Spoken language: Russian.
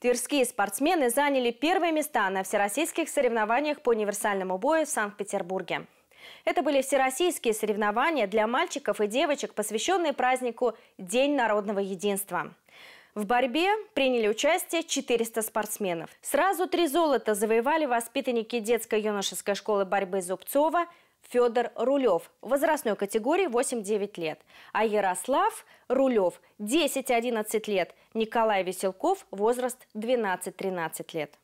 Тверские спортсмены заняли первые места на всероссийских соревнованиях по универсальному бою в Санкт-Петербурге. Это были всероссийские соревнования для мальчиков и девочек, посвященные празднику День народного единства. В борьбе приняли участие 400 спортсменов. Сразу три золота завоевали воспитанники детской юношеской школы борьбы Зубцова, Федор Рулев в возрастной категории 8-9 лет, а Ярослав Рулев 10-11 лет, Николай Веселков возраст 12-13 лет.